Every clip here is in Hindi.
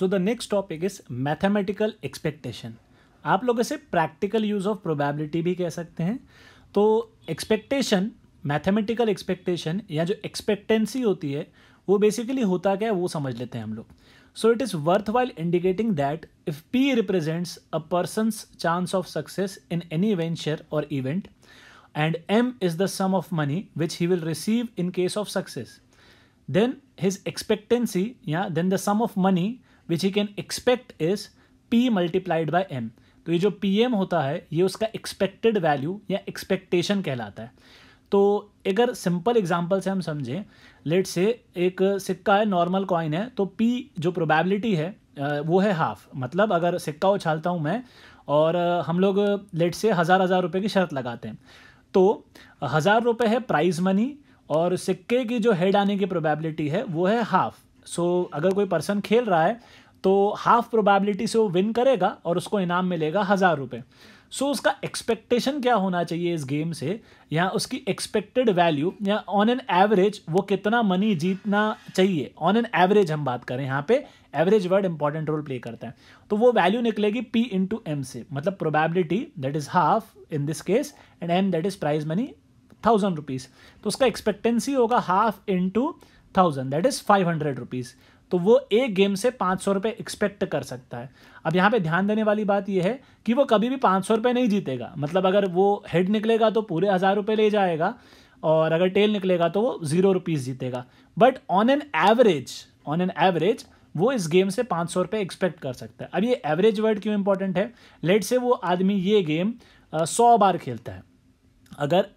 so the next topic is mathematical expectation आप लोग इसे प्रैक्टिकल यूज ऑफ प्रोबेबिलिटी भी कह सकते हैं तो एक्सपेक्टेशन मैथमेटिकल एक्सपेक्टेशन या जो एक्सपेक्टेंसी होती है वो बेसिकली होता क्या है वो समझ लेते हैं हम लोग so it is worthwhile indicating that if P represents a person's chance of success in any venture और event and M is the sum of money which he will receive in case of success then his expectancy या then the sum of money which he can expect is P multiplied by M तो ये जो पी एम होता है ये उसका एक्सपेक्टेड वैल्यू या एक्सपेक्टेशन कहलाता है तो अगर सिंपल एग्जांपल से हम समझें लेट से एक सिक्का है नॉर्मल कॉइन है तो पी जो प्रोबेबिलिटी है वो है हाफ मतलब अगर सिक्का उछालता हूँ मैं और हम लोग लेट से हज़ार हज़ार रुपये की शर्त लगाते हैं तो हज़ार रुपये है प्राइज़ मनी और सिक्के की जो हेड आने की प्रोबेबिलिटी है वो है हाफ़ सो so, अगर कोई पर्सन खेल रहा है तो हाफ प्रोबेबिलिटी से वो विन करेगा और उसको इनाम मिलेगा हज़ार रुपये सो so, उसका एक्सपेक्टेशन क्या होना चाहिए इस गेम से या उसकी एक्सपेक्टेड वैल्यू या ऑन एन एवरेज वो कितना मनी जीतना चाहिए ऑन एन एवरेज हम बात करें यहाँ पे average word important role play करता है तो वो वैल्यू निकलेगी पी इंटू एम से मतलब probability that is half in this case and M that is prize money thousand rupees तो उसका एक्सपेक्टेंसी होगा half into thousand that is five hundred rupees तो वो एक गेम से पाँच सौ रुपये एक्सपेक्ट कर सकता है अब यहाँ पे ध्यान देने वाली बात यह है कि वो कभी भी पाँच सौ रुपये नहीं जीतेगा मतलब अगर वो हेड निकलेगा तो पूरे हज़ार रुपये ले जाएगा और अगर टेल निकलेगा तो वो ज़ीरो रुपीज़ जीतेगा but on an average on an average वो इस गेम से पाँच सौ रुपये एक्सपेक्ट कर सकता है अब ये एवरेज वर्ड क्यों इंपॉर्टेंट है लेट से वो आदमी ये गेम सौ बार खेलता है अगर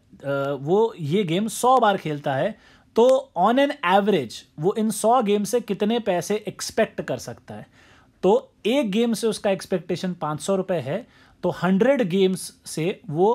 वो ये गेम सौ बार खेलता है तो ऑन एन एवरेज वो इन सौ गेम से कितने पैसे एक्सपेक्ट कर सकता है तो एक गेम से उसका एक्सपेक्टेशन पाँच सौ रुपये है तो हंड्रेड गेम्स से वो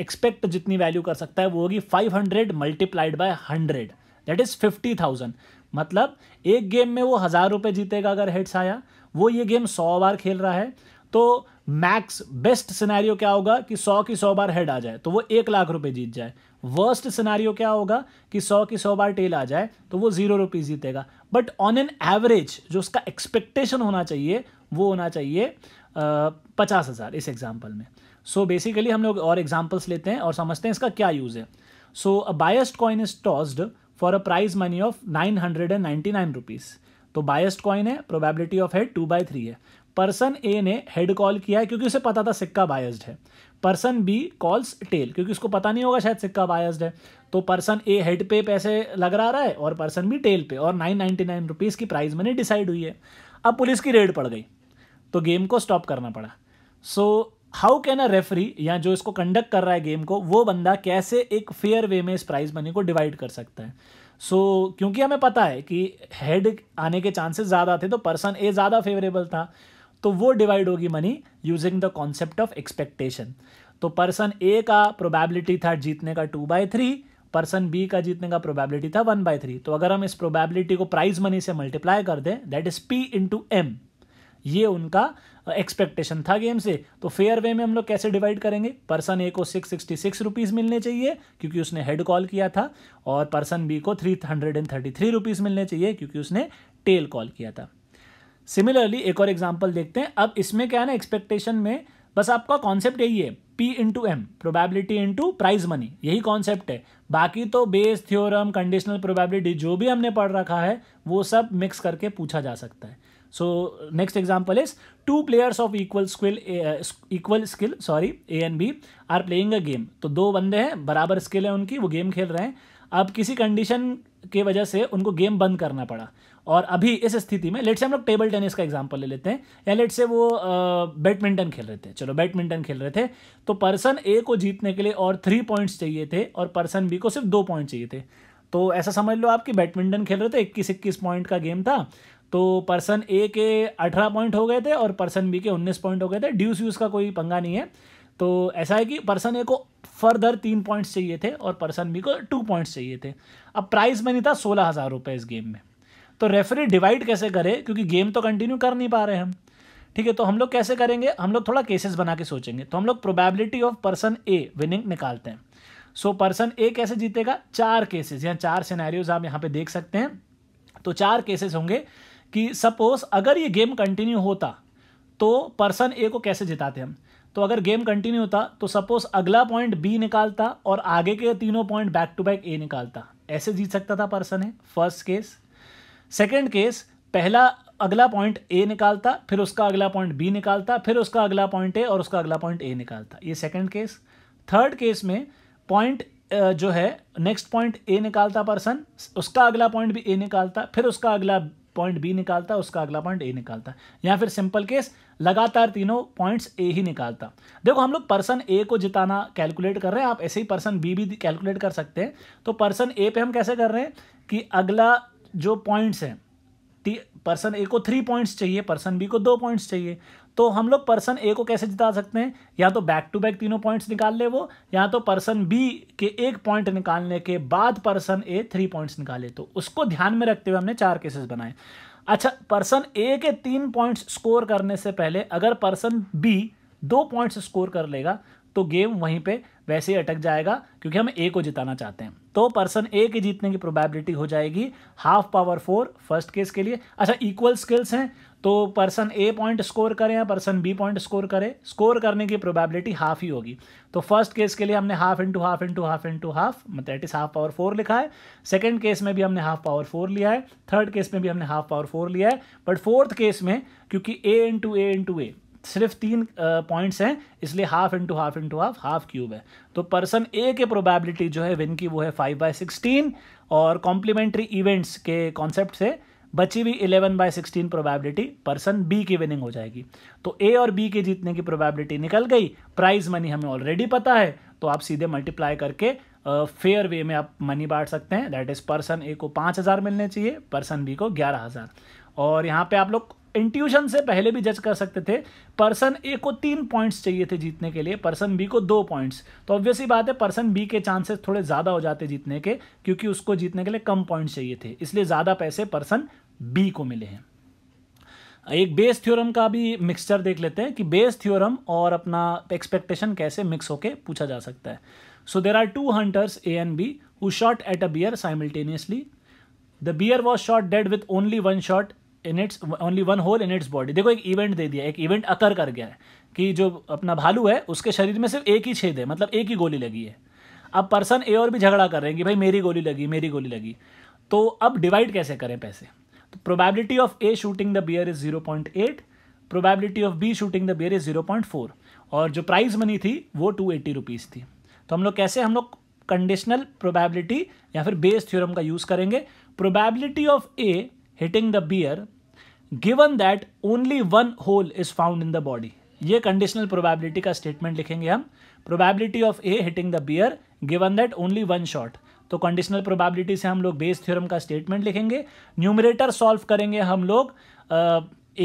एक्सपेक्ट जितनी वैल्यू कर सकता है वो होगी five hundred multiplied by hundred that is fifty thousand मतलब एक गेम में वो हज़ार रुपये जीतेगा अगर हेड्स आया वो ये गेम सौ बार खेल रहा है तो मैक्स बेस्ट सिनेरियो क्या होगा कि सौ की सौ बार हेड आ जाए तो वो एक लाख रुपए जीत जाए वर्स्ट सिनेरियो क्या होगा कि सौ की सौ बार टेल आ जाए तो वो जीरो रुपीज़ जीतेगा बट ऑन एन एवरेज जो उसका एक्सपेक्टेशन होना चाहिए वो होना चाहिए पचास हज़ार इस एग्जाम्पल में सो so बेसिकली हम लोग और एग्जाम्पल्स लेते हैं और समझते हैं इसका क्या यूज़ है so a biased coin is tossed for a prize money of nine hundred and ninety nine rupees तो बायस्ट कॉइन है probability of head two by three है पर्सन ए ने हेड कॉल किया है क्योंकि उसे पता था सिक्का बायस्ड है पर्सन बी कॉल्स टेल क्योंकि उसको पता नहीं होगा शायद सिक्का बायस्ड है तो पर्सन ए हेड पे पैसे लग रहा है और पर्सन बी टेल पे और नाइन नाइन्टी नाइन रुपीज़ की प्राइज मनी डिसाइड हुई है अब पुलिस की रेड पड़ गई तो गेम को स्टॉप करना पड़ा so how can a referee या जो इसको कंडक्ट कर रहा है गेम को वो बंदा कैसे एक फेयर वे में इस प्राइज मनी को डिवाइड कर सकता है सो so, क्योंकि हमें पता है कि हेड आने के चांसेस ज़्यादा थे तो पर्सन ए ज़्यादा फेवरेबल था तो वो डिवाइड होगी money using the concept of expectation तो पर्सन ए का प्रोबेबिलिटी था जीतने का two by three person B का जीतने का प्रोबेबिलिटी था वन बाय थ्री तो अगर हम इस प्रोबेबिलिटी को प्राइज मनी से मल्टीप्लाई कर दें that is P into M ये उनका एक्सपेक्टेशन था गेम से तो फेयर वे में हम लोग कैसे डिवाइड करेंगे पर्सन ए को सिक्स सिक्सटी सिक्स रुपीज़ मिलने चाहिए क्योंकि उसने हेड कॉल किया था और पर्सन बी को three hundred and thirty three rupees मिलने चाहिए क्योंकि उसने टेल कॉल किया था सिमिलरली एक और एग्जाम्पल देखते हैं अब इसमें क्या है ना एक्सपेक्टेशन में बस आपका कॉन्सेप्ट यही है P into M probability into prize money यही कॉन्सेप्ट है बाकी तो बेस थ्योरम कंडीशनल प्रोबेबिलिटी जो भी हमने पढ़ रखा है वो सब मिक्स करके पूछा जा सकता है so next example is two players of equal skill equal skill sorry A and B are playing a game तो दो बंदे हैं बराबर स्किल है उनकी वो गेम खेल रहे हैं अब किसी कंडीशन के वजह से उनको गेम बंद करना पड़ा और अभी इस स्थिति में लेट से हम लोग टेबल टेनिस का एग्जाम्पल ले लेते हैं या लेट से वो बैडमिंटन खेल रहे थे चलो बैडमिंटन खेल रहे थे तो पर्सन ए को जीतने के लिए और थ्री पॉइंट्स चाहिए थे और पर्सन बी को सिर्फ दो पॉइंट चाहिए थे तो ऐसा समझ लो आप कि बैडमिंटन खेल रहे थे इक्कीस इक्कीस पॉइंट का गेम था तो पर्सन ए के अठारह पॉइंट हो गए थे और पर्सन बी के उन्नीस पॉइंट हो गए थे ड्यूस व्यूज़ का कोई पंगा नहीं है तो ऐसा है कि पर्सन ए को फर्दर तीन पॉइंट्स चाहिए थे और पर्सन बी को टू पॉइंट्स चाहिए थे अब प्राइस में नहीं था सोलह हज़ार रुपये इस गेम में तो रेफरी डिवाइड कैसे करे क्योंकि गेम तो कंटिन्यू कर नहीं पा रहे हम ठीक है तो हम लोग कैसे करेंगे हम लोग थोड़ा केसेस बना के सोचेंगे तो हम लोग probability of person A winning निकालते हैं सो पर्सन ए कैसे जीतेगा चार केसेस या चार सिनेरियोज आप यहाँ पे देख सकते हैं तो चार केसेस होंगे कि सपोज अगर ये गेम कंटिन्यू होता तो पर्सन ए को कैसे जिताते हम तो अगर गेम कंटिन्यू होता तो सपोज अगला पॉइंट बी निकालता और आगे के तीनों point back to back A निकालता ऐसे जीत सकता था पर्सन है फर्स्ट केस सेकेंड केस पहला अगला पॉइंट ए निकालता फिर उसका अगला पॉइंट बी निकालता फिर उसका अगला पॉइंट ए और उसका अगला पॉइंट ए निकालता ये सेकेंड केस थर्ड केस में पॉइंट जो है नेक्स्ट पॉइंट ए निकालता पर्सन उसका अगला पॉइंट भी ए निकालता फिर उसका अगला पॉइंट बी निकालता उसका अगला पॉइंट ए निकालता या फिर सिंपल केस लगातार तीनों पॉइंट्स ए ही निकालता देखो हम लोग पर्सन ए को जिताना कैलकुलेट कर रहे हैं आप ऐसे ही पर्सन बी भी कैलकुलेट कर सकते हैं तो पर्सन ए पे हम कैसे कर रहे हैं कि अगला जो पॉइंट्स हैं पर्सन ए को थ्री पॉइंट्स चाहिए पर्सन बी को दो पॉइंट्स चाहिए तो हम लोग पर्सन ए को कैसे जिता सकते हैं या तो बैक टू बैक तीनों पॉइंट्स निकाल ले वो या तो पर्सन बी के एक पॉइंट निकालने के बाद पर्सन ए थ्री पॉइंट्स निकाले तो उसको ध्यान में रखते हुए हमने चार केसेस बनाए अच्छा पर्सन ए के तीन पॉइंट्स स्कोर करने से पहले अगर पर्सन बी दो पॉइंट्स स्कोर कर लेगा तो गेम वहीं पर वैसे ही अटक जाएगा क्योंकि हम ए को जिताना चाहते हैं तो पर्सन ए के जीतने की प्रोबेबिलिटी हो जाएगी half power four first case के लिए अच्छा इक्वल स्किल्स हैं तो पर्सन ए पॉइंट स्कोर करे या पर्सन बी पॉइंट स्कोर करे स्कोर करने की प्रोबेबिलिटी हाफ ही होगी तो फर्स्ट केस के लिए हमने half into half into half into half that is half power four लिखा है सेकंड केस में भी हमने हाफ पावर फोर लिया है थर्ड केस में भी हमने हाफ पावर फोर लिया है बट फोर्थ केस में क्योंकि ए इंटू ए इंटू ए सिर्फ तीन पॉइंट्स हैं इसलिए half into half into half half cube है तो पर्सन ए के प्रोबेबिलिटी जो है विन की वो है फाइव बाय सिक्सटीन और कॉम्प्लीमेंट्री इवेंट्स के कॉन्सेप्ट से बची हुई eleven by sixteen probability person B की विनिंग हो जाएगी तो ए और बी के जीतने की प्रोबेबिलिटी निकल गई प्राइज मनी हमें ऑलरेडी पता है तो आप सीधे मल्टीप्लाई करके फेयर uh, वे में आप मनी बांट सकते हैं दैट इज़ पर्सन ए को पाँच हज़ार मिलने चाहिए पर्सन बी को ग्यारह हज़ार और यहाँ पे आप लोग इंट्यूशन से पहले भी जज कर सकते थे पर्सन ए को तीन पॉइंट्स चाहिए थे जीतने के लिए पर्सन बी को दो पॉइंट्स तो ऑब्वियसली बात है पर्सन बी के चांसेस थोड़े ज़्यादा हो जाते जीतने के क्योंकि उसको जीतने के लिए कम पॉइंट्स चाहिए थे इसलिए ज़्यादा पैसे पर्सन बी को मिले हैं एक बेस थ्योरम का भी मिक्सचर देख लेते हैं कि बेस थ्योरम और अपना एक्सपेक्टेशन कैसे मिक्स होके पूछा जा सकता है so there are two hunters A and B who shot at a bear simultaneously the bear was shot dead with only one shot in its only one hole in its body देखो एक इवेंट दे दिया एक इवेंट अकर कर गया है कि जो अपना भालू है उसके शरीर में सिर्फ एक ही छेद है मतलब एक ही गोली लगी है अब पर्सन ए और भी झगड़ा कर रहे हैं कि भाई मेरी गोली लगी मेरी गोली लगी तो अब डिवाइड कैसे करें पैसे तो probability of A shooting the bear is zero point eight probability of B shooting the bear is zero point four और जो प्राइज मनी थी वो टू एट्टी रुपीज़ थी तो हम लोग कैसे हम लोग कंडीशनल प्रोबेबिलिटी या फिर बेस थ्योरम का यूज़ करेंगे probability of A hitting the bear given that only one hole is found in the body ये कंडीशनल प्रोबेबिलिटी का स्टेटमेंट लिखेंगे हम probability of A hitting the bear given that only one shot तो कंडीशनल प्रोबेबिलिटी से हम लोग बेस थ्योरम का स्टेटमेंट लिखेंगे न्यूमरेटर सॉल्व करेंगे हम लोग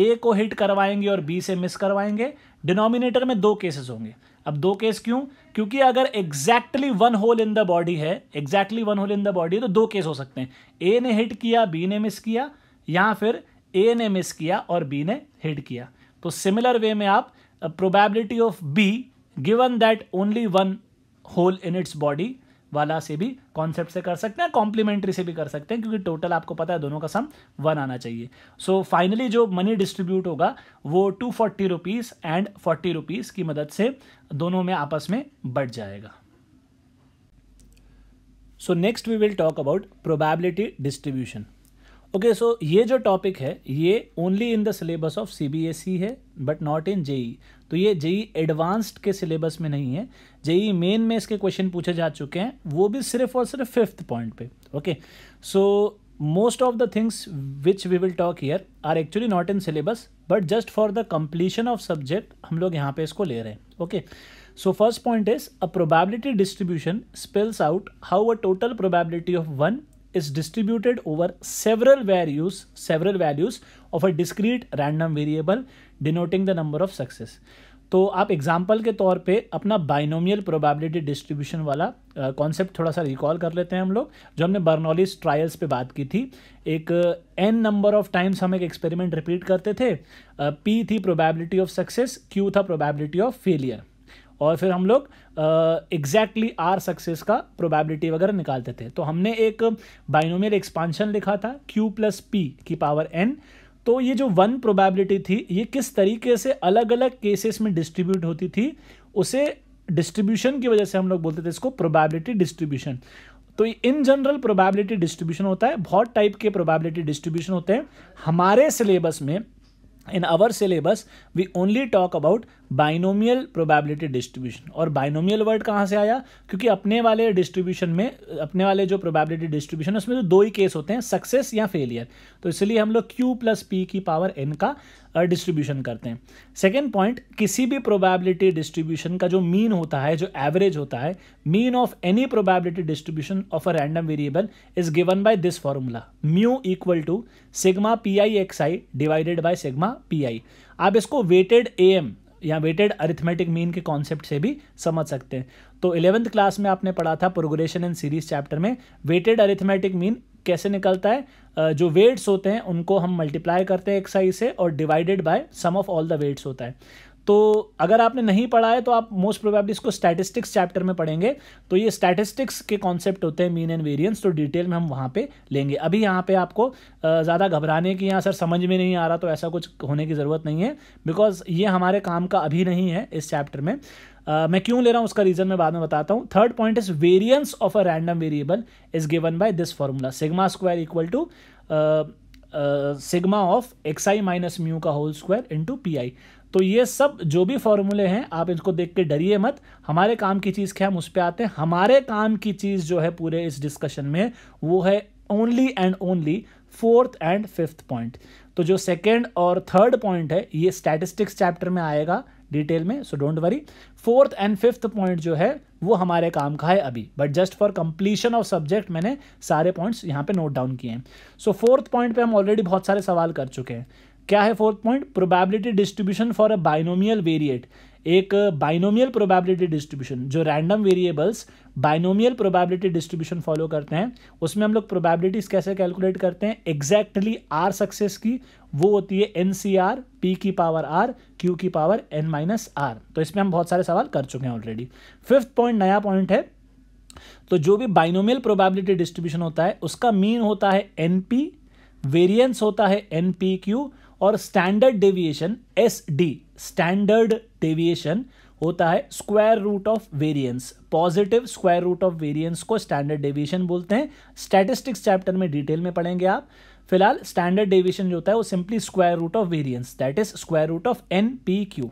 ए को हिट करवाएंगे और बी से मिस करवाएंगे डिनोमिनेटर में दो केसेस होंगे अब दो केस क्यों क्योंकि अगर exactly one hole in the body है exactly one hole in the body तो दो केस हो सकते हैं ए ने हिट किया बी ने मिस किया या फिर ए ने मिस किया और बी ने हिट किया तो सिमिलर वे में आप probability of B given that only one hole in its body वाला से भी कॉन्सेप्ट से कर सकते हैं कॉम्प्लीमेंट्री से भी कर सकते हैं क्योंकि टोटल आपको पता है दोनों का सम वन आना चाहिए सो so, फाइनली जो मनी डिस्ट्रीब्यूट होगा वो two forty rupees and forty rupees की मदद से दोनों में आपस में बढ़ जाएगा so next we will talk about probability distribution okay so ये जो टॉपिक है ये only in the syllabus of C B S E है बट नॉट इन जेई तो ये जेई एडवांस्ड e के सिलेबस में नहीं है जेई मेन e में इसके क्वेश्चन पूछे जा चुके हैं वो भी सिर्फ और सिर्फ फिफ्थ पॉइंट पे okay so most of the things which we will talk here are actually not in syllabus but just for the completion of subject हम लोग यहाँ पे इसको ले रहे हैं okay so first point is a probability distribution spells out how a total probability of one is distributed over several values several values of a discrete random variable denoting the number of success तो आप एग्जाम्पल के तौर पे अपना बाइनोमियल प्रोबेबिलिटी डिस्ट्रीब्यूशन वाला कॉन्सेप्ट uh, थोड़ा सा रिकॉल कर लेते हैं हम लोग जो हमने बर्नोलिस ट्रायल्स पे बात की थी एक एन नंबर ऑफ टाइम्स हम एक एक्सपेरिमेंट रिपीट करते थे पी uh, थी प्रोबेबिलिटी ऑफ सक्सेस क्यू था प्रोबेबिलिटी ऑफ फेलियर और फिर हम लोग एग्जैक्टली आर सक्सेस का प्रोबेबिलिटी वगैरह निकालते थे तो हमने एक बाइनोमियल एक्सपांशन लिखा था क्यू प्लस पी की पावर एन तो ये जो वन प्रोबेबिलिटी थी ये किस तरीके से अलग अलग केसेस में डिस्ट्रीब्यूट होती थी उसे डिस्ट्रीब्यूशन की वजह से हम लोग बोलते थे इसको प्रोबेबिलिटी डिस्ट्रीब्यूशन तो इन जनरल प्रोबेबिलिटी डिस्ट्रीब्यूशन होता है बहुत टाइप के प्रोबेबिलिटी डिस्ट्रीब्यूशन होते हैं हमारे सिलेबस में in our syllabus we only talk about binomial probability distribution और बाइनोमियल वर्ड कहाँ से आया क्योंकि अपने वाले डिस्ट्रीब्यूशन में अपने वाले जो प्रोबेबिलिटी डिस्ट्रीब्यूशन है उसमें तो दो ही केस होते हैं सक्सेस या फेलियर तो इसलिए हम लोग क्यू प्लस पी की पावर एन का डिस्ट्रीब्यूशन करते हैं सेकेंड पॉइंट किसी भी प्रोबेबिलिटी डिस्ट्रीब्यूशन का जो मीन होता है जो एवरेज होता है mean of any probability distribution of a random variable is given by this formula mu equal to sigma P I X I divided by sigma P I आप इसको वेटेड ए एम या वेटेड अरिथमेटिक मीन के कॉन्सेप्ट से भी समझ सकते हैं तो इलेवंथ क्लास में आपने पढ़ा था प्रोग्रेशन इन सीरीज चैप्टर में वेटेड अरिथमेटिक मीन कैसे निकलता है जो वेट्स होते हैं उनको हम मल्टीप्लाई करते हैं एक साइज से और divided by sum of all the weights होता है तो अगर आपने नहीं पढ़ा है तो आप मोस्ट प्रोबेबली इसको स्टैटिस्टिक्स चैप्टर में पढ़ेंगे तो ये स्टैटिस्टिक्स के कॉन्सेप्ट होते हैं मीन एंड वेरियंस तो डिटेल में हम वहाँ पे लेंगे अभी यहाँ पे आपको ज़्यादा घबराने की यहाँ सर समझ में नहीं आ रहा तो ऐसा कुछ होने की ज़रूरत नहीं है बिकॉज ये हमारे काम का अभी नहीं है इस चैप्टर में Uh, मैं क्यों ले रहा हूँ उसका रीजन मैं बाद में बताता हूँ third point is variance of a random variable is given by this formula sigma square equal to sigma of X I minus mu का whole square into P I तो ये सब जो भी फॉर्मूले हैं आप इनको देख के डरिए मत हमारे काम की चीज़ क्या हम उस पर आते हैं हमारे काम की चीज़ जो है पूरे इस डिस्कशन में वो है only and only fourth and fifth point तो जो सेकेंड और थर्ड पॉइंट है ये स्टैटिस्टिक्स चैप्टर में आएगा डिटेल में so don't worry fourth and fifth point जो है वो हमारे काम का है अभी but just for completion of subject मैंने सारे पॉइंट्स यहाँ पे नोट डाउन किए हैं सो फोर्थ पॉइंट पे हम ऑलरेडी बहुत सारे सवाल कर चुके हैं क्या है fourth point probability distribution for a binomial variate एक बाइनोमियल प्रोबेबिलिटी डिस्ट्रीब्यूशन जो random variables binomial probability distribution follow करते हैं उसमें हम लोग प्रोबेबिलिटीज कैसे कैलकुलेट करते हैं एग्जैक्टली आर सक्सेस की वो होती है एन सी आर पी की पावर आर क्यू की पावर एन माइनस आर तो इसमें हम बहुत सारे सवाल कर चुके हैं ऑलरेडी फिफ्थ पॉइंट नया पॉइंट है तो जो भी बाइनोमियल प्रोबेबिलिटी डिस्ट्रीब्यूशन होता है उसका मीन होता है एन पी वेरियंस होता है एन पी क्यू और standard deviation S D standard deviation होता है square root of variance positive square root of variance को स्टैंडर्ड डेविएशन बोलते हैं स्टैटिस्टिक्स चैप्टर में डिटेल में पढ़ेंगे आप फिलहाल स्टैंडर्ड डेविएशन जो होता है वो simply square root of variance that is square root of N P Q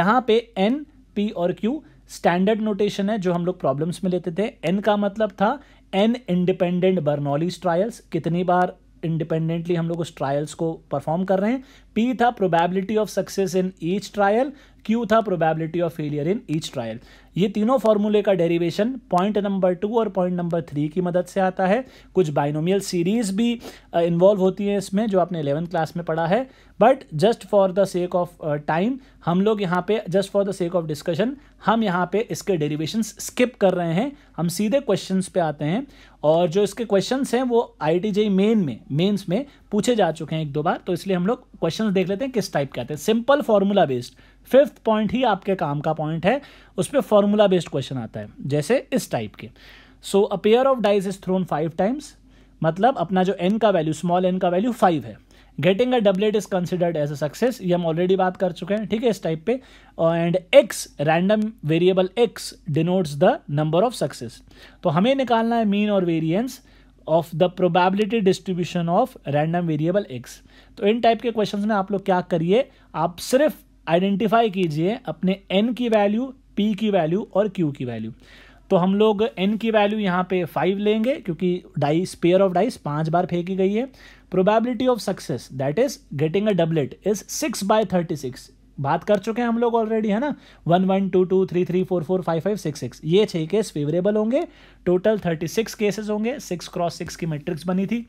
यहाँ पे एन पी और क्यू स्टैंडर्ड नोटेशन है जो हम लोग प्रॉब्लम्स में लेते थे एन का मतलब था एन इंडिपेंडेंट बर्नॉलीज ट्रायल्स कितनी बार इंडिपेंडेंटली हम लोग उस ट्रायल्स को परफॉर्म कर रहे हैं पी था probability of success in each trial Q था probability of failure in each trial ये तीनों फॉर्मूले का डेरिवेशन पॉइंट नंबर टू और पॉइंट नंबर थ्री की मदद से आता है कुछ बाइनोमियल सीरीज भी इन्वॉल्व होती है इसमें जो आपने इलेवंथ क्लास में पढ़ा है but just for the sake of time हम लोग यहाँ पे just for the sake of discussion हम यहाँ पे इसके डेरिवेशन स्किप कर रहे हैं हम सीधे क्वेश्चन पे आते हैं और जो इसके क्वेश्चन हैं वो आई टी जे मेन में मेन्स में पूछे जा चुके हैं एक दो बार तो इसलिए हम लोग क्वेश्चन देख लेते हैं किस टाइप के आते हैं simple formula based fifth point ही आपके काम का पॉइंट है उस पर फॉर्मूला बेस्ड क्वेश्चन आता है जैसे इस टाइप के so a pair of dice is thrown five times मतलब अपना जो एन का वैल्यू स्मॉल एन का वैल्यू फाइव है getting a doublet is considered as a success ये हम ऑलरेडी बात कर चुके हैं ठीक है इस टाइप पे and X random variable X denotes the number of success तो हमें निकालना है मीन और variance of the probability distribution of random variable X तो इन टाइप के क्वेश्चंस में आप लोग क्या करिए आप सिर्फ आइडेंटिफाई कीजिए अपने एन की वैल्यू पी की वैल्यू और क्यू की वैल्यू तो हम लोग एन की वैल्यू यहाँ पे फाइव लेंगे क्योंकि डाइस पेयर ऑफ डाइस पांच बार फेंकी गई है probability of success that is getting a doublet is six by thirty six बात कर चुके हैं हम लोग ऑलरेडी है ना one one two two three three four four five five six six ये छह केस फेवरेबल होंगे टोटल थर्टी सिक्स केसेज होंगे सिक्स क्रॉस सिक्स की मैट्रिक्स बनी थी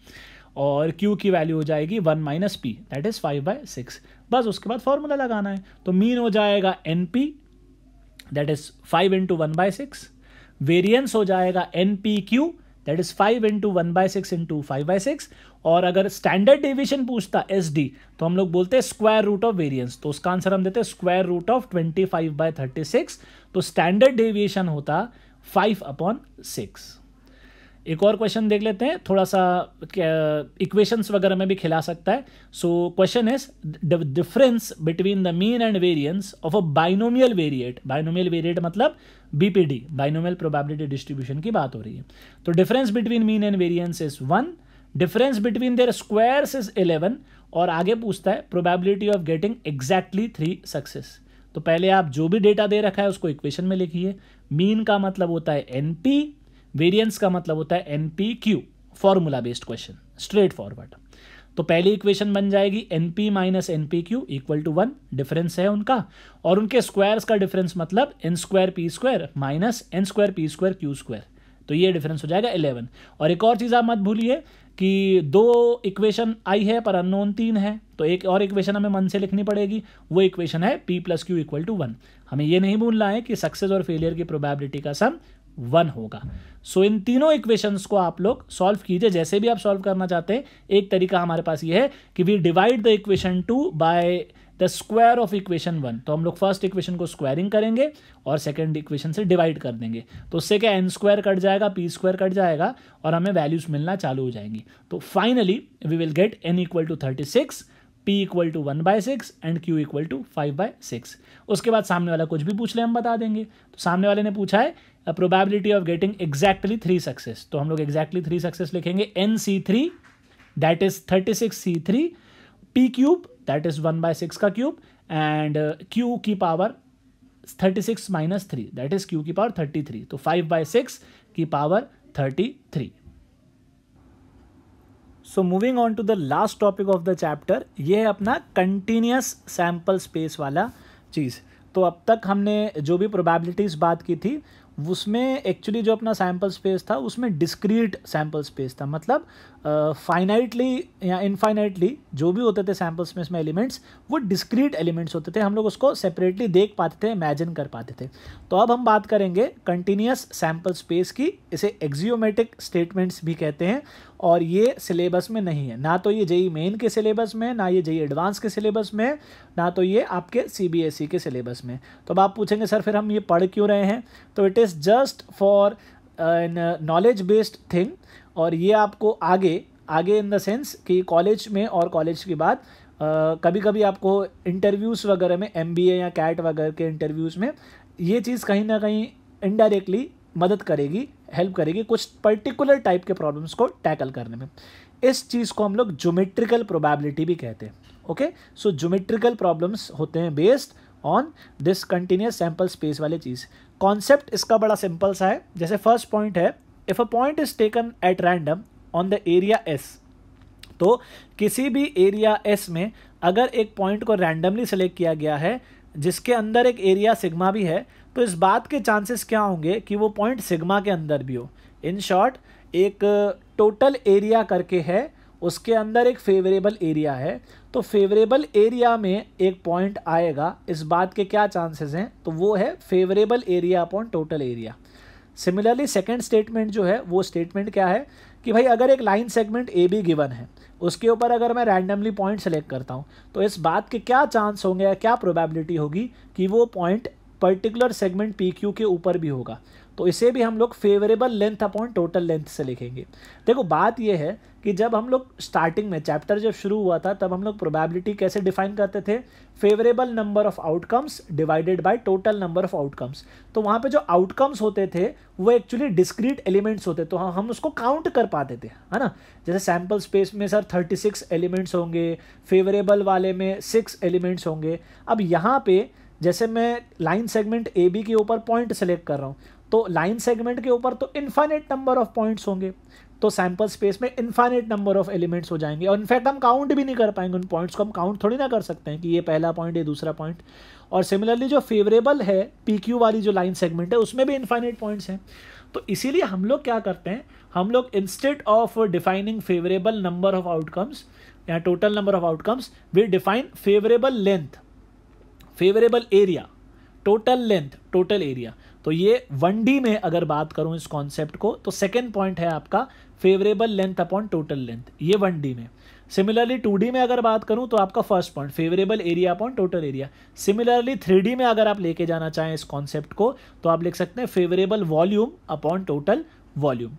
और क्यू की वैल्यू हो जाएगी one minus P that is five by six बस उसके बाद फॉर्मूला लगाना है तो मीन हो जाएगा n P that is five into one by six variance हो जाएगा n P Q that is five into one by six into five by six और अगर स्टैंडर्ड डिविजन पूछता एस डी तो हम लोग बोलते हैं स्क्वायर रूट ऑफ वेरियंस तो उसका आंसर हम देते हैं square root of twenty five by thirty six तो स्टैंडर्ड डेविएशन होता फाइव अपॉन सिक्स एक और क्वेश्चन देख लेते हैं थोड़ा सा इक्वेशंस वगैरह में भी खिला सकता है so question is the difference between the mean and variance of a binomial variate binomial variate मतलब बीपीडी बाइनोमियल प्रोबेबिलिटी डिस्ट्रीब्यूशन की बात हो रही है तो difference between mean and variance is one difference between their squares is eleven और आगे पूछता है probability of getting exactly three success तो पहले आप जो भी डेटा दे रखा है उसको इक्वेशन में लिखिए मीन का मतलब होता है एनपी वेरियंस का मतलब होता है N P Q formula based question straightforward तो पहली इक्वेशन बन जाएगी n P minus n P Q equal to one difference है उनका और उनके स्क्वायर्स का डिफरेंस मतलब n square P square minus n square P square Q square तो ये डिफरेंस हो जाएगा इलेवन और एक और चीज़ आप मत भूलिए कि दो इक्वेशन आई है पर अननोन तीन है तो एक और इक्वेशन हमें मन से लिखनी पड़ेगी वो इक्वेशन है P plus Q equal to one हमें ये नहीं भूलना है कि सक्सेस और फेलियर की प्रोबेबिलिटी का सम वन होगा सो so, इन तीनों इक्वेशंस को आप लोग सॉल्व कीजिए जैसे भी आप सॉल्व करना चाहते हैं एक तरीका हमारे पास ये है कि we divide the equation two by the square of equation one तो हम लोग फर्स्ट इक्वेशन को स्क्वायरिंग करेंगे और सेकेंड इक्वेशन से डिवाइड कर देंगे तो उससे क्या एन स्क्वायर कट जाएगा पी स्क्वायर कट जाएगा और हमें वैल्यूज मिलना चालू हो जाएंगी तो finally we will get n equal to thirty six P equal to one by six and Q equal to five by six उसके बाद सामने वाला कुछ भी पूछ ले हम बता देंगे तो सामने वाले ने पूछा है probability of getting exactly three success तो हम लोग एग्जैक्टली थ्री सक्सेस लिखेंगे n C three that is thirty six C three P cube that is one by six का क्यूब एंड क्यू की power thirty six minus three that is Q की पावर थर्टी थ्री तो फाइव बाय सिक्स की power thirty three so moving on to the last topic of the chapter ये है अपना कंटिन्यूस सैम्पल स्पेस वाला चीज़ तो अब तक हमने जो भी प्रोबेबिलिटीज़ बात की थी उसमें एक्चुअली जो अपना सैम्पल स्पेस था उसमें डिस्क्रीट सैम्पल स्पेस था मतलब फाइनाइटली uh, या इनफाइनाइटली जो भी होते थे सैम्पल स्पेस में एलिमेंट्स वो डिस्क्रीट एलिमेंट्स होते थे हम लोग उसको सेपरेटली देख पाते थे इमेजिन कर पाते थे तो अब हम बात करेंगे कंटिन्यूस सैम्पल स्पेस की इसे एग्जियोमेटिक स्टेटमेंट्स भी कहते हैं और ये सिलेबस में नहीं है ना तो ये जेई मेन के सिलेबस में ना ये जेई एडवांस के सिलेबस में ना तो ये आपके सी के सिलेबस में तो अब आप पूछेंगे सर फिर हम ये पढ़ क्यों रहे हैं तो it is just for knowledge based thing और ये आपको आगे आगे इन द सेंस कि कॉलेज में और कॉलेज के बाद uh, कभी कभी आपको इंटरव्यूज़ वगैरह में एम या कैट वगैरह के इंटरव्यूज़ में ये चीज़ कहीं ना कहीं इनडायरेक्टली मदद करेगी हेल्प करेगी कुछ पर्टिकुलर टाइप के प्रॉब्लम्स को टैकल करने में इस चीज़ को हम लोग जोमेट्रिकल प्रोबेबिलिटी भी कहते हैं ओके सो जोमेट्रिकल प्रॉब्लम्स होते हैं based on this continuous sample space वाले चीज़ कॉन्सेप्ट इसका बड़ा सिंपल सा है जैसे फर्स्ट पॉइंट है if a point is taken at random on the area S तो किसी भी एरिया एस में अगर एक पॉइंट को रैंडमली सेलेक्ट किया गया है जिसके अंदर एक एरिया सिग्मा भी है तो इस बात के चांसेस क्या होंगे कि वो पॉइंट सिग्मा के अंदर भी हो इन शॉर्ट एक टोटल uh, एरिया करके है उसके अंदर एक फेवरेबल एरिया है तो फेवरेबल एरिया में एक पॉइंट आएगा इस बात के क्या चांसेस हैं तो वो है favourable area upon total area similarly second statement जो है वो स्टेटमेंट क्या है कि भाई अगर एक line segment A B given है उसके ऊपर अगर मैं रैंडमली पॉइंट सेलेक्ट करता हूँ तो इस बात के क्या चांस होंगे या क्या प्रोबेबिलिटी होगी कि वो point particular segment P Q के ऊपर भी होगा तो इसे भी हम लोग favourable length upon total length से लिखेंगे देखो बात यह है कि जब हम लोग स्टार्टिंग में चैप्टर जब शुरू हुआ था तब हम लोग प्रोबेबिलिटी कैसे डिफाइन करते थे favourable number of outcomes divided by total number of outcomes तो वहाँ पे जो आउटकम्स होते थे वो एक्चुअली डिस्क्रीट एलिमेंट्स होते तो हम उसको काउंट कर पाते थे है ना जैसे सैम्पल स्पेस में सर थर्टी सिक्स एलिमेंट्स होंगे फेवरेबल वाले में सिक्स एलिमेंट्स होंगे अब यहाँ पे जैसे मैं लाइन सेगमेंट ए बी के ऊपर पॉइंट सेलेक्ट कर रहा हूँ तो लाइन सेगमेंट के ऊपर तो इन्फाइनेट नंबर ऑफ पॉइंट्स होंगे तो सैम्पल स्पेस में इन्फाइनेट नंबर ऑफ एलिमेंट्स हो जाएंगे और इनफैक्ट हम काउंट भी नहीं कर पाएंगे उन पॉइंट्स को हम काउंट थोड़ी ना कर सकते हैं कि ये पहला पॉइंट ये दूसरा पॉइंट और सिमिलरली जो फेवरेबल है पी क्यू वाली जो लाइन सेगमेंट है उसमें भी इन्फाइनेट पॉइंट्स हैं तो इसीलिए हम लोग क्या करते हैं हम लोग instead of defining favourable number of outcomes या total number of outcomes we define favourable length favourable area total length total area तो ये वन डी में अगर बात करूँ इस कॉन्सेप्ट को तो सेकेंड पॉइंट है आपका favourable length upon total length ये वन डी में सिमिलरली टू डी में अगर बात करूँ तो आपका first point favourable area upon total area similarly three D में अगर आप लेके जाना चाहें इस कॉन्सेप्ट को तो आप लिख सकते हैं favourable volume upon total volume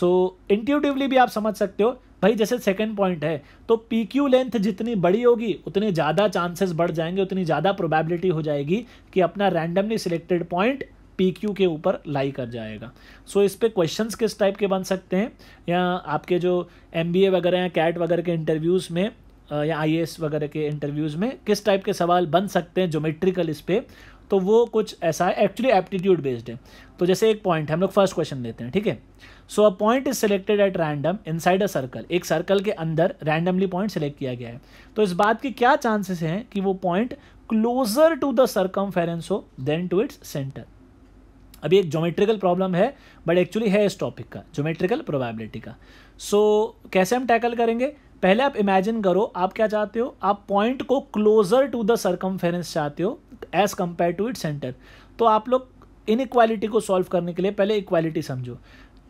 so intuitively भी आप समझ सकते हो भाई जैसे सेकंड पॉइंट है तो पी क्यू लेंथ जितनी बड़ी होगी उतने ज़्यादा चांसेस बढ़ जाएंगे उतनी ज़्यादा प्रोबेबिलिटी हो जाएगी कि अपना randomly selected point P Q के ऊपर लाई कर जाएगा सो so, इस पर क्वेश्चन किस टाइप के बन सकते हैं या आपके जो एम बी ए वगैरह या कैट वगैरह के इंटरव्यूज़ में या आई वगैरह के इंटरव्यूज़ में किस टाइप के सवाल बन सकते हैं जोमेट्रिकल इस पर तो वो कुछ ऐसा है एक्चुअली एप्टीट्यूड बेस्ड है तो जैसे एक पॉइंट है हम लोग फर्स्ट क्वेश्चन लेते हैं ठीक है so a point is selected at random inside a circle एक सर्कल के अंदर रैंडमली पॉइंट सेलेक्ट किया गया है तो इस बात के क्या चांसेस हैं कि वो point closer to the circum हो देन टू इट्स सेंटर अभी एक जोमेट्रिकल प्रॉब्लम है बट एक्चुअली है इस टॉपिक का जोमेट्रिकल प्रोबेबिलिटी का सो so, कैसे हम टैकल करेंगे पहले आप इमेजिन करो आप क्या चाहते हो आप पॉइंट को क्लोजर टू द सर्कम चाहते हो as compare to it centre तो आप लोग इक्वालिटी को सॉल्व करने के लिए पहले इक्वालिटी समझो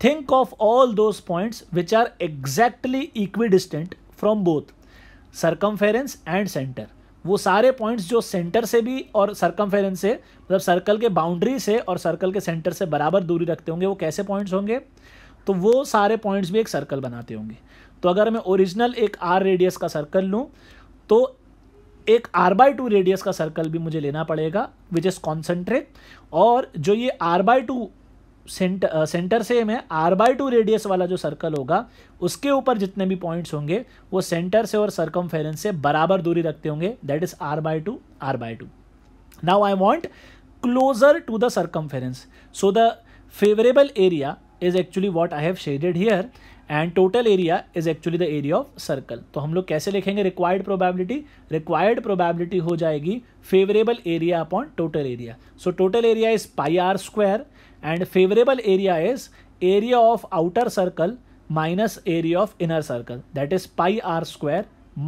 think of all those points which are exactly equidistant from both circumference and centre वो सारे पॉइंट्स जो सेंटर से भी और सरकमफेरेंस से मतलब सर्कल के बाउंड्री से और सर्कल के सेंटर से बराबर दूरी रखते होंगे वो कैसे पॉइंट्स होंगे तो वो सारे पॉइंट्स भी एक सर्कल बनाते होंगे तो अगर मैं ओरिजिनल एक आर रेडियस का सर्कल लूँ तो एक आर बाई टू रेडियस का सर्कल भी मुझे लेना पड़ेगा विच इज़ कॉन्सेंट्रेट और जो ये R by two centre centre से मैं आर बाई टू रेडियस वाला जो सर्कल होगा उसके ऊपर जितने भी पॉइंट्स होंगे वो सेंटर से और सर्कम से बराबर दूरी रखते होंगे that is R by two R by two now I want closer to the circum so the favourable area is actually what I have shaded here and total area is actually the area of circle तो हम लोग कैसे लिखेंगे रिक्वायर्ड प्रोबेबिलिटी रिक्वायर्ड प्रोबेबिलिटी हो जाएगी favourable area upon total area so total area is pi are square and favourable area is area of outer circle minus area of inner circle that is pi are square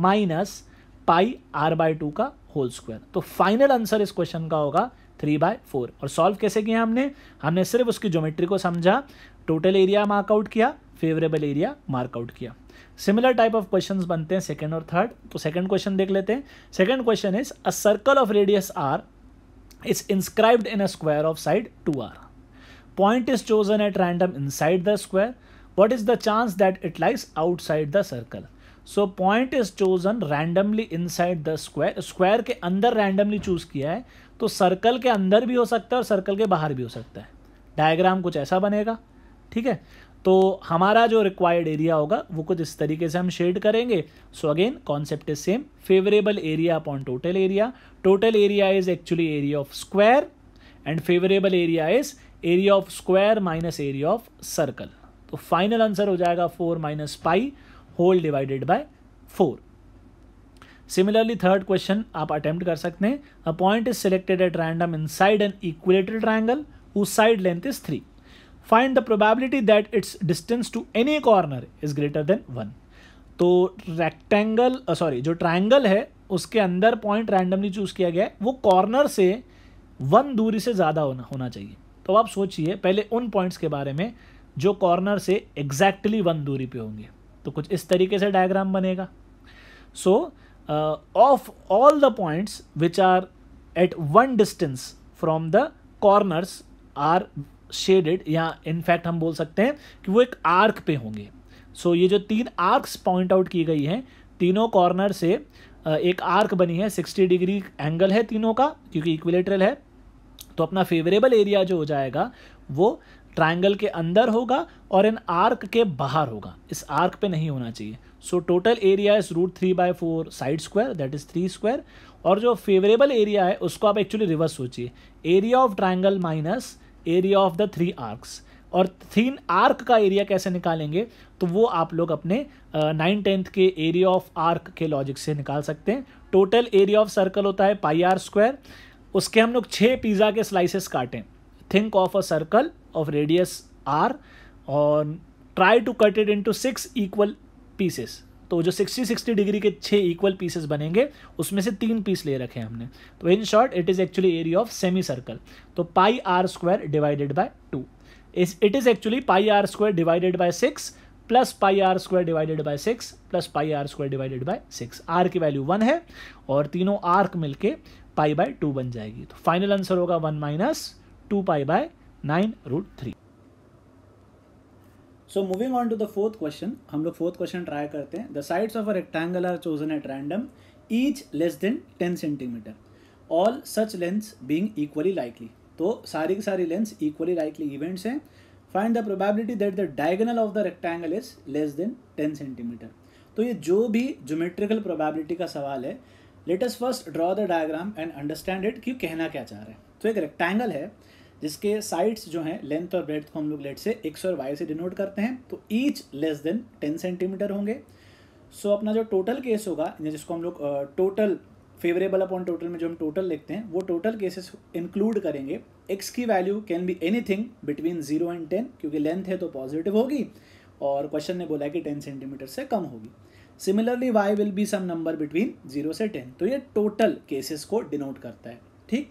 minus pi R by two का होल स्क्वायर तो फाइनल आंसर इस क्वेश्चन का होगा थ्री बाय फोर और सॉल्व कैसे किया हमने हमने सिर्फ उसकी ज्योमेट्री को समझा टोटल एरिया मार्कआउट किया फेवरेबल एरिया मार्कआउट किया सिमिलर टाइप ऑफ क्वेश्चंस बनते हैं सेकंड और थर्ड तो सेकंड क्वेश्चन देख लेते हैं second question is a circle of radius R is inscribed in a square of side two R point is chosen at random inside the square what is the chance that it lies outside the circle so point is chosen randomly inside the square square के अंदर रैंडमली चूज किया है तो सर्कल के अंदर भी हो सकता है और सर्कल के बाहर भी हो सकता है डायग्राम कुछ ऐसा बनेगा ठीक है तो हमारा जो रिक्वायर्ड एरिया होगा वो कुछ इस तरीके से हम शेड करेंगे so again concept is same favourable area upon total area total area is actually area of square and favourable area is area of square minus area of circle तो फाइनल आंसर हो जाएगा four minus pi whole divided by four similarly third question आप अटेम्प्ट कर सकते हैं a point is selected at random inside an equated triangle whose side length is three find the probability that its distance to any corner is greater than one तो रेक्टेंगल सॉरी जो ट्राइंगल है उसके अंदर पॉइंट रैंडमली चूज़ किया गया है वो कॉर्नर से वन दूरी से ज़्यादा होना होना चाहिए तो आप सोचिए पहले उन पॉइंट्स के बारे में जो कॉर्नर से एग्जैक्टली exactly वन दूरी पे होंगे तो कुछ इस तरीके से डायग्राम बनेगा so of all the points which are at one distance from the corners are shaded या इनफैक्ट हम बोल सकते हैं कि वो एक आर्क पे होंगे सो so, ये जो तीन आर्क्स पॉइंट आउट की गई हैं तीनों कॉर्नर से एक आर्क बनी है सिक्सटी डिग्री एंगल है तीनों का क्योंकि इक्विलेटरल है तो अपना फेवरेबल एरिया जो हो जाएगा वो ट्राइंगल के अंदर होगा और इन आर्क के बाहर होगा इस आर्क पे नहीं होना चाहिए so total area is root three by four side square that is three square और जो फेवरेबल एरिया है उसको आप एक्चुअली रिवर्स सोचिए area of triangle minus area of the three arcs और थीन आर्क का एरिया कैसे निकालेंगे तो वो आप लोग अपने नाइन टेंथ के एरिया ऑफ आर्क के लॉजिक से निकाल सकते हैं टोटल एरिया ऑफ सर्कल होता है पाई आर स्क्वायर उसके हम लोग छः पिज़्ज़ा के स्लाइसेस काटें think of a circle of radius R और try to cut it into six equal pieces तो जो सिक्सटी सिक्सटी डिग्री के छः इक्वल पीसेस बनेंगे उसमें से तीन पीस ले रखे हैं हमने तो in short it is actually area of semi circle तो pi are square divided by two it is actually pi are square divided by six plus pi are square divided by six plus pi are square divided by six r की वैल्यू वन है और तीनों आर्क मिलके पाई बाय टू बन जाएगी तो फाइनल आंसर होगा one minus two pi by nine root three so moving on to the fourth question हम लोग फोर्थ क्वेश्चन ट्राई करते हैं the sides of a rectangle are chosen at random each less than ten centimetre all such lengths being equally likely तो सारी की सारी लेंथ्स इक्वली लाइकली इवेंट्स हैं find the probability that the diagonal of the rectangle is less than ten centimetre तो ये जो भी जोमेट्रिकल प्रोबेबिलिटी का सवाल है latest first draw the diagram and understand it कि कहना क्या चाह रहे हैं तो एक रेक्टेंगल है जिसके साइड्स जो हैं लेंथ और ब्रेथ को हम लोग लेट से एक्स और वाई से डिनोट करते हैं तो each less than ten centimetre होंगे सो अपना जो टोटल केस होगा जिसको हम लोग टोटल फेवरेबल अपॉन टोटल में जो हम टोटल लिखते हैं वो टोटल केसेस इंक्लूड करेंगे एक्स की value can be anything between zero and ten क्योंकि लेंथ है तो पॉजिटिव होगी और क्वेश्चन ने बोला कि टेन सेंटीमीटर से कम होगी similarly y will be some number between zero से टेन तो ये टोटल केसेस को डिनोट करता है ठीक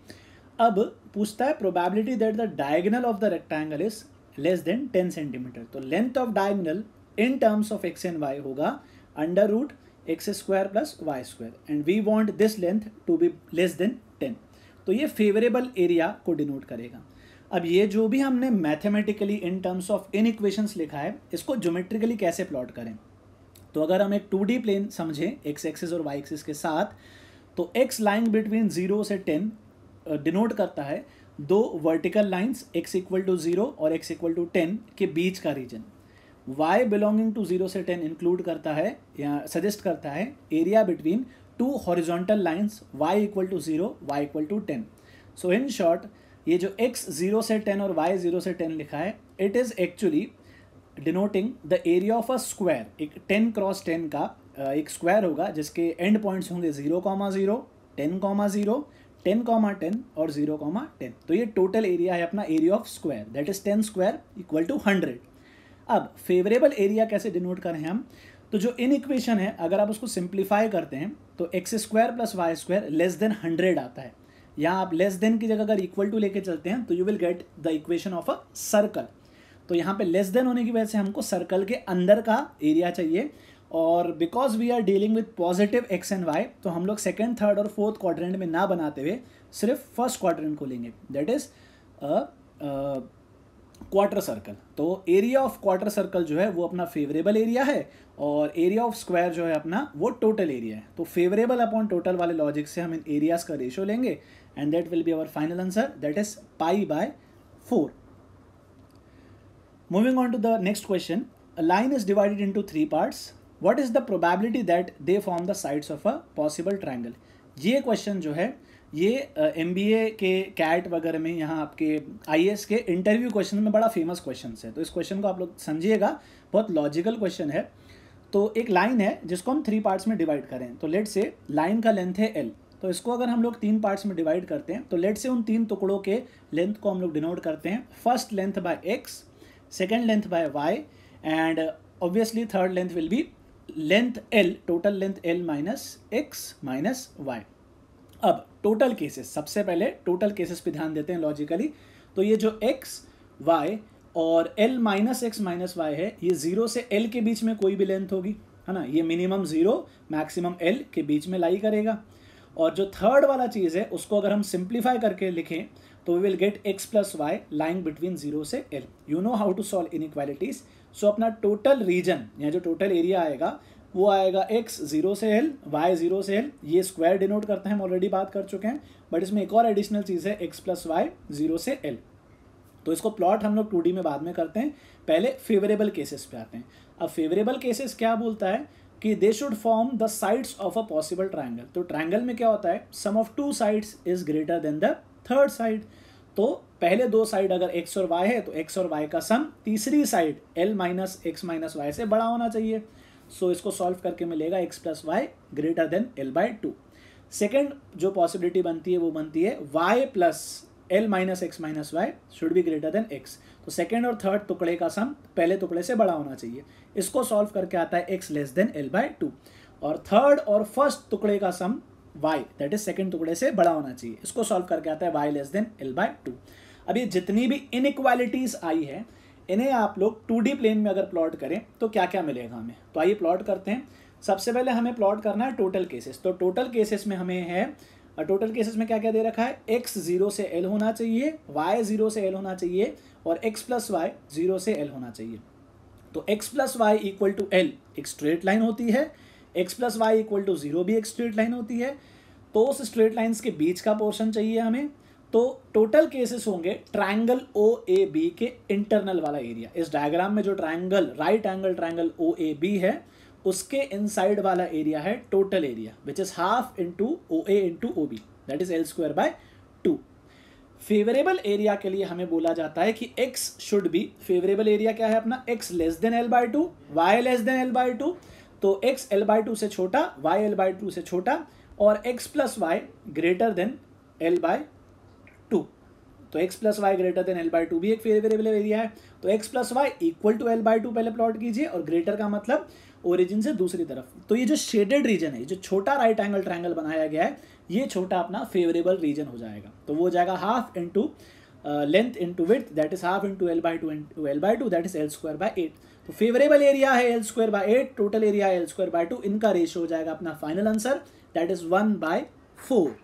अब पूछता है probability that the diagonal of the rectangle is less than ten centimetre तो length of diagonal in terms of x and y होगा under root x square plus y square and we want this length to be less than ten तो ये फेवरेबल एरिया को डिनोट करेगा अब ये जो भी हमने mathematically in terms of inequations लिखा है इसको जोमेट्रिकली कैसे प्लॉट करें तो अगर हम एक टू डी प्लेन समझें एक्स एक्सेस और वाई एक्सेस के साथ तो एक्स लाइंग बिटवीन जीरो से टेन डिनोट करता है दो vertical lines x equal to zero और x इक्वल टू टेन के बीच का region y belonging to zero से टेन इंक्लूड करता है या सजेस्ट करता है area between two horizontal lines y equal to zero y equal to ten so in short ये जो x ज़ीरो से टेन और y ज़ीरो से टेन लिखा है it is actually denoting the area of a square एक टेन क्रॉस टेन का एक स्क्वायर होगा जिसके एंड पॉइंट्स होंगे zero comma zero ten comma zero ten comma ten और जीरो कॉमा टेन तो ये टोटल एरिया है अपना area of square that is ten square equal to hundred अब फेवरेबल एरिया कैसे डिनोट करें हम तो जो इन इक्वेशन है अगर आप उसको सिंप्लीफाई करते हैं तो x square plus y square less than hundred आता है यहाँ आप लेस देन की जगह अगर इक्वल टू लेके चलते हैं तो you will get the equation of a circle तो यहाँ पे लेस देन होने की वजह से हमको सर्कल के अंदर का एरिया चाहिए और because we are dealing with positive x and y तो हम लोग सेकेंड थर्ड और फोर्थ क्वाड्रेंट में ना बनाते हुए सिर्फ फर्स्ट क्वाड्रेंट को लेंगे दैट इज़ क्वार्टर सर्कल तो एरिया ऑफ क्वार्टर सर्कल जो है वो अपना फेवरेबल एरिया है और एरिया ऑफ स्क्वायर जो है अपना वो टोटल एरिया है तो फेवरेबल अपॉन टोटल वाले लॉजिक से हम इन एरियाज का रेशियो लेंगे and that will be our final answer that is pi by four moving on to the next question line is divided into three parts what is the probability that they form the sides of a possible triangle ये क्वेश्चन जो है ये एम बी ए के कैट वगैरह में यहाँ आपके आई एस के इंटरव्यू क्वेश्चन में बड़ा फेमस क्वेश्चन है तो इस क्वेश्चन को आप लोग समझिएगा बहुत लॉजिकल क्वेश्चन है तो एक लाइन है जिसको हम थ्री पार्ट्स में डिवाइड करें तो लेट से लाइन का लेंथ है एल तो इसको अगर हम लोग तीन पार्ट्स में डिवाइड करते हैं तो लेट से उन तीन टुकड़ों के लेंथ को हम लोग डिनोट करते हैं first length by x second length by y and obviously third length will be length l total length l minus x minus y अब टोटल केसेस सबसे पहले टोटल केसेस पे ध्यान देते हैं लॉजिकली तो ये जो एक्स वाई और l minus x minus y है ये जीरो से एल के बीच में कोई भी लेंथ होगी है ना ये मिनिमम जीरो मैक्सिमम एल के बीच में लाई करेगा और जो थर्ड वाला चीज़ है उसको अगर हम सिंप्लीफाई करके लिखें तो we will get x plus y lying between zero से L you know how to solve inequalities so so, अपना टोटल रीजन या जो टोटल एरिया आएगा वो आएगा एक्स जीरो से एल वाई जीरो से एल ये स्क्वायर डिनोट करते हैं हम ऑलरेडी बात कर चुके हैं बट इसमें एक और एडिशनल चीज़ है एक्स प्लस वाई जीरो से एल तो इसको प्लॉट हम लोग टू में बाद में करते हैं पहले फेवरेबल केसेस पे आते हैं अब फेवरेबल केसेस क्या बोलता है कि they should form the sides of a possible triangle तो ट्राइंगल में क्या होता है sum of two sides is greater than the third side तो पहले दो साइड अगर एक्स और वाई है तो एक्स और वाई का सम तीसरी side l minus x minus y से बड़ा होना चाहिए सो so, इसको सॉल्व करके मिलेगा x plus y greater than l by two second जो पॉसिबिलिटी बनती है वो बनती है y plus l minus x minus y should be greater than x तो सेकेंड और थर्ड टुकड़े का सम पहले टुकड़े से बड़ा होना चाहिए इसको सॉल्व करके आता है x less than l by two और थर्ड और फर्स्ट टुकड़े का sum y that is second टुकड़े से बड़ा होना चाहिए इसको सॉल्व करके आता है y less than l by two अभी जितनी भी इनइक्वालिटीज आई है इन्हें आप लोग टू प्लेन में अगर प्लॉट करें तो क्या क्या मिलेगा हमें तो आइए प्लॉट करते हैं सबसे पहले हमें प्लॉट करना है टोटल केसेस तो टोटल केसेस में हमें है टोटल केसेस में क्या क्या दे रखा है एक्स जीरो से एल होना चाहिए वाई जीरो से एल होना चाहिए और एक्स प्लस वाई जीरो से एल होना चाहिए तो x plus y equal to l एक स्ट्रेट लाइन होती है x plus y equal to zero भी एक स्ट्रेट लाइन होती है तो उस स्ट्रेट लाइन्स के बीच का पोर्शन चाहिए हमें तो टोटल केसेस होंगे ट्राइंगल ओ ए बी के इंटरनल वाला एरिया इस डायग्राम में जो triangle right angle triangle O A B है उसके इनसाइड वाला एरिया है total area which is half into O A into O B that is l square by two favourable area के लिए हमें बोला जाता है कि x should be favourable area क्या है अपना x less than l by two y less than l by two तो x एल बाई टू से छोटा y एल बाई टू से छोटा और x plus y greater than l by two तो x plus y greater than l by two भी एक फेवरेबल एरिया है तो x plus y equal to l by two पहले प्लॉट कीजिए और ग्रेटर का मतलब ओरिजिन से दूसरी तरफ तो ये जो शेडेड रीजन है जो छोटा राइट एंगल ट्राइंगल बनाया गया है ये छोटा अपना फेवरेबल रीजन हो जाएगा तो वो हो जाएगा half into length into with that is half into l by two into l by two that is l square by eight तो फेवरेबल एरिया है l square by eight total area l square by two इनका रेशियो हो जाएगा अपना final answer that is one by four